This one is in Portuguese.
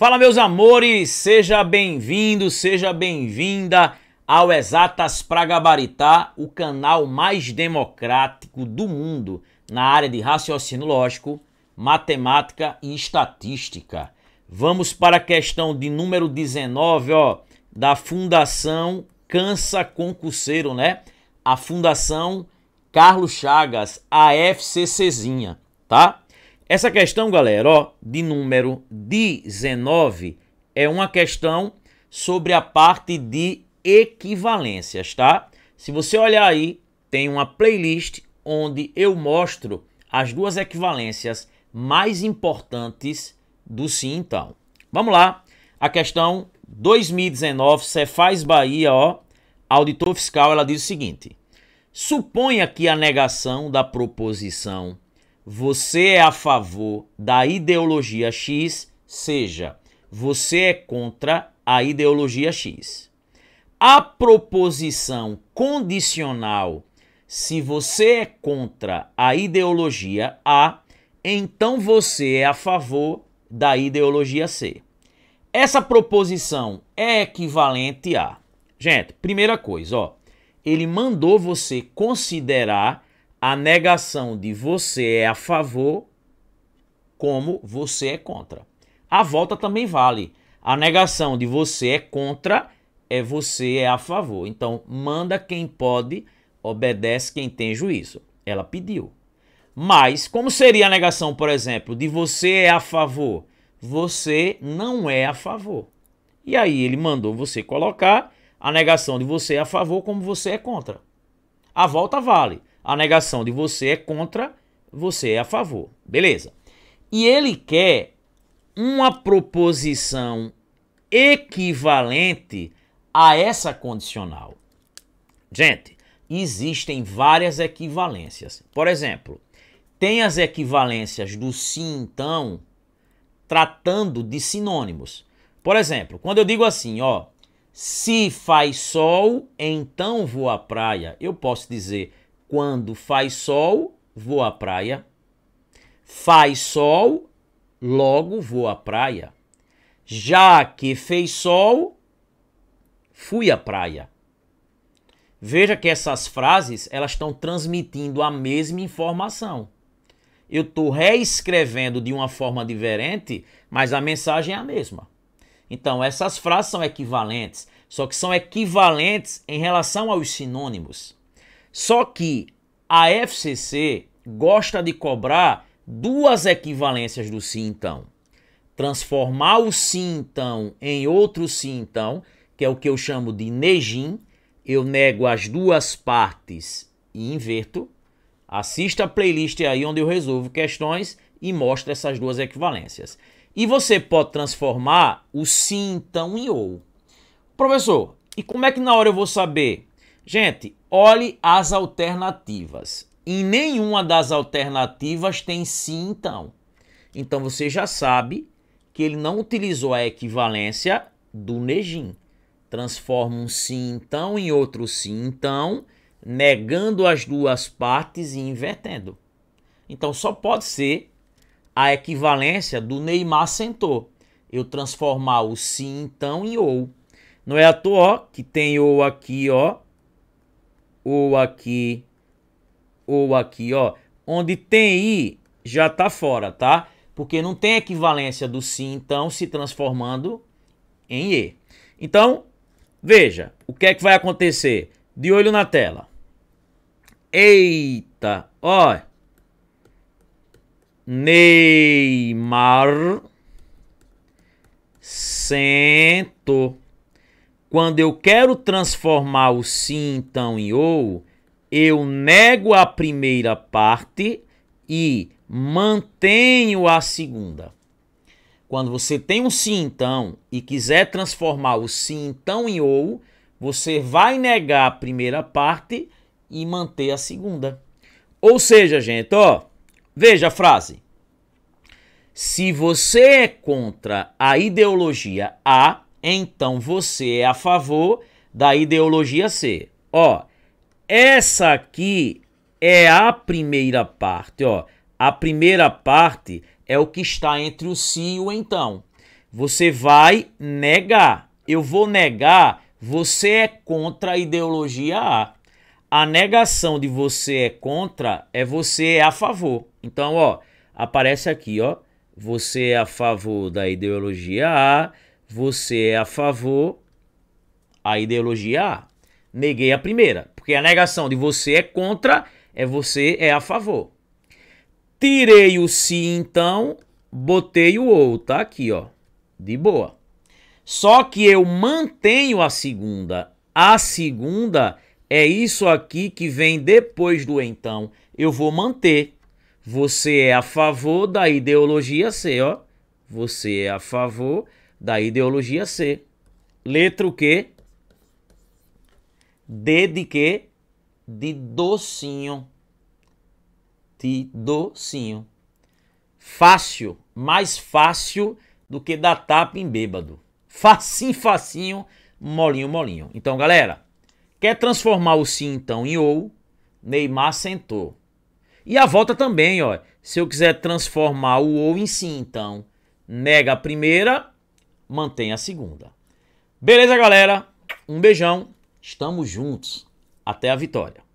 Fala, meus amores, seja bem-vindo, seja bem-vinda ao Exatas para Gabaritar, o canal mais democrático do mundo na área de raciocínio lógico, matemática e estatística. Vamos para a questão de número 19, ó, da Fundação Cansa Concurseiro, né? A Fundação Carlos Chagas, a FCCzinha, tá? Essa questão, galera, ó, de número 19, é uma questão sobre a parte de equivalências, tá? Se você olhar aí, tem uma playlist onde eu mostro as duas equivalências mais importantes do sim então. Vamos lá. A questão 2019, Cefaz Bahia, ó, auditor fiscal, ela diz o seguinte: Suponha que a negação da proposição você é a favor da ideologia X, seja você é contra a ideologia X. A proposição condicional, se você é contra a ideologia A, então você é a favor da ideologia C. Essa proposição é equivalente a. Gente, primeira coisa, ó, ele mandou você considerar a negação de você é a favor, como você é contra. A volta também vale. A negação de você é contra, é você é a favor. Então, manda quem pode, obedece quem tem juízo. Ela pediu. Mas, como seria a negação, por exemplo, de você é a favor? Você não é a favor. E aí ele mandou você colocar a negação de você é a favor como você é contra. A volta vale. A negação de você é contra, você é a favor. Beleza. E ele quer uma proposição equivalente a essa condicional. Gente, existem várias equivalências. Por exemplo, tem as equivalências do sim, então, tratando de sinônimos. Por exemplo, quando eu digo assim, ó, se faz sol, então vou à praia, eu posso dizer quando faz sol, vou à praia. Faz sol, logo vou à praia. Já que fez sol, fui à praia. Veja que essas frases, elas estão transmitindo a mesma informação. Eu estou reescrevendo de uma forma diferente, mas a mensagem é a mesma. Então, essas frases são equivalentes, só que são equivalentes em relação aos sinônimos. Só que a FCC gosta de cobrar duas equivalências do sim então. Transformar o sim então em outro sim então, que é o que eu chamo de negim, eu nego as duas partes e inverto. Assista a playlist aí onde eu resolvo questões e mostro essas duas equivalências. E você pode transformar o sim então em ou. Professor, e como é que na hora eu vou saber? Gente, Olhe as alternativas. Em nenhuma das alternativas tem sim, então. Então você já sabe que ele não utilizou a equivalência do Nejim. Transforma um sim, então, em outro sim, então, negando as duas partes e invertendo. Então só pode ser a equivalência do Neymar sentou. Eu transformar o sim, então, em ou. Não é à toa que tem ou aqui, ó, ou aqui, ou aqui, ó. Onde tem i, já tá fora, tá? Porque não tem equivalência do sim, então, se transformando em e. Então, veja, o que é que vai acontecer? De olho na tela. Eita, ó. Neymar sentou. Quando eu quero transformar o sim então em ou, eu nego a primeira parte e mantenho a segunda. Quando você tem um sim então e quiser transformar o sim então em ou, você vai negar a primeira parte e manter a segunda. Ou seja, gente, ó, veja a frase. Se você é contra a ideologia A, então você é a favor da ideologia C. Ó, essa aqui é a primeira parte, ó. A primeira parte é o que está entre o si e o então. Você vai negar. Eu vou negar, você é contra a ideologia A. A negação de você é contra é você é a favor. Então, ó, aparece aqui, ó. Você é a favor da ideologia A você é a favor a ideologia A. Neguei a primeira, porque a negação de você é contra, é você é a favor. Tirei o se então, botei o ou, tá aqui, ó. De boa. Só que eu mantenho a segunda. A segunda é isso aqui que vem depois do então. Eu vou manter. Você é a favor da ideologia C, ó. Você é a favor da ideologia C. Letra o quê? D de quê? De docinho. De docinho. Fácil, mais fácil do que dar tapa em bêbado. Facinho, facinho, molinho, molinho. Então, galera, quer transformar o sim então em ou? Neymar sentou. E a volta também, ó. Se eu quiser transformar o ou em sim, então, nega a primeira, mantém a segunda. Beleza, galera? Um beijão. Estamos juntos. Até a vitória.